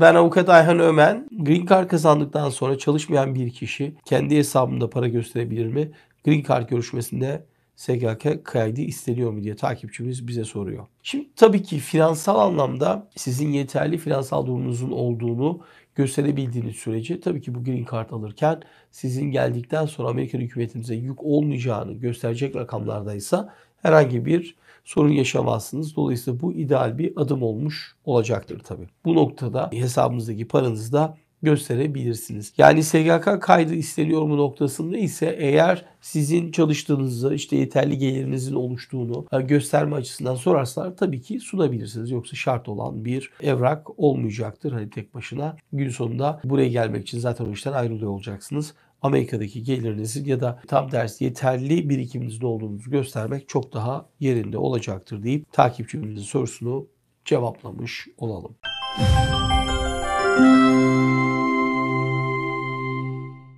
Ben avukat Ayhan Ömen. Green Card kazandıktan sonra çalışmayan bir kişi kendi hesabında para gösterebilir mi? Green Card görüşmesinde SGK kaydı isteniyor mu diye takipçimiz bize soruyor. Şimdi tabii ki finansal anlamda sizin yeterli finansal durumunuzun olduğunu gösterebildiğiniz sürece tabii ki bu green card alırken sizin geldikten sonra Amerikan hükümetinize yük olmayacağını gösterecek rakamlardaysa herhangi bir sorun yaşamazsınız. Dolayısıyla bu ideal bir adım olmuş olacaktır tabii. Bu noktada hesabımızdaki paranızı da gösterebilirsiniz. Yani SGK kaydı isteniyor mu noktasında ise eğer sizin çalıştığınızı işte yeterli gelirinizin oluştuğunu e, gösterme açısından sorarsalar tabii ki sunabilirsiniz. Yoksa şart olan bir evrak olmayacaktır. Hani tek başına gün sonunda buraya gelmek için zaten o işten ayrılıyor olacaksınız. Amerika'daki gelirinizi ya da tam dersi yeterli birikiminizde olduğunuzu göstermek çok daha yerinde olacaktır deyip takipçimizin sorusunu cevaplamış olalım. Müzik